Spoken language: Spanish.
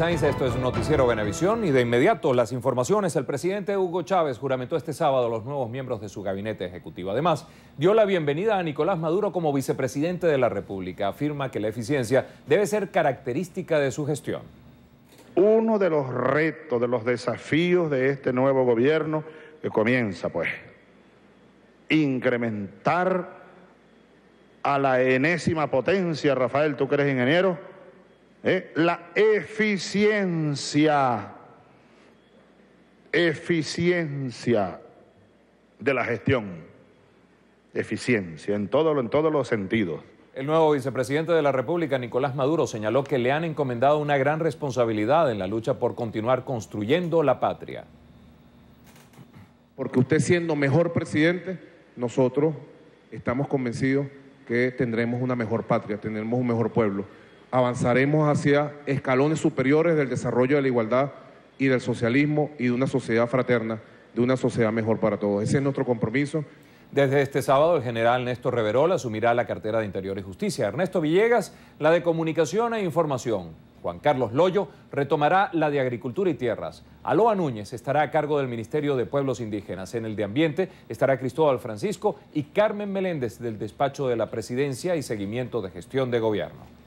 esto es Noticiero Benevisión y de inmediato las informaciones. El presidente Hugo Chávez juramentó este sábado a los nuevos miembros de su gabinete ejecutivo. Además, dio la bienvenida a Nicolás Maduro como vicepresidente de la República. Afirma que la eficiencia debe ser característica de su gestión. Uno de los retos, de los desafíos de este nuevo gobierno que comienza, pues, incrementar a la enésima potencia, Rafael, tú que eres ingeniero, ¿Eh? la eficiencia, eficiencia de la gestión, eficiencia en, en todos los sentidos. El nuevo vicepresidente de la República, Nicolás Maduro, señaló que le han encomendado una gran responsabilidad en la lucha por continuar construyendo la patria. Porque usted siendo mejor presidente, nosotros estamos convencidos que tendremos una mejor patria, tendremos un mejor pueblo avanzaremos hacia escalones superiores del desarrollo de la igualdad y del socialismo y de una sociedad fraterna, de una sociedad mejor para todos. Ese es nuestro compromiso. Desde este sábado, el general Néstor Reverol asumirá la cartera de Interior y Justicia, Ernesto Villegas la de Comunicación e Información, Juan Carlos Loyo retomará la de Agricultura y Tierras. Aloa Núñez estará a cargo del Ministerio de Pueblos Indígenas. En el de Ambiente estará Cristóbal Francisco y Carmen Meléndez del despacho de la Presidencia y Seguimiento de Gestión de Gobierno.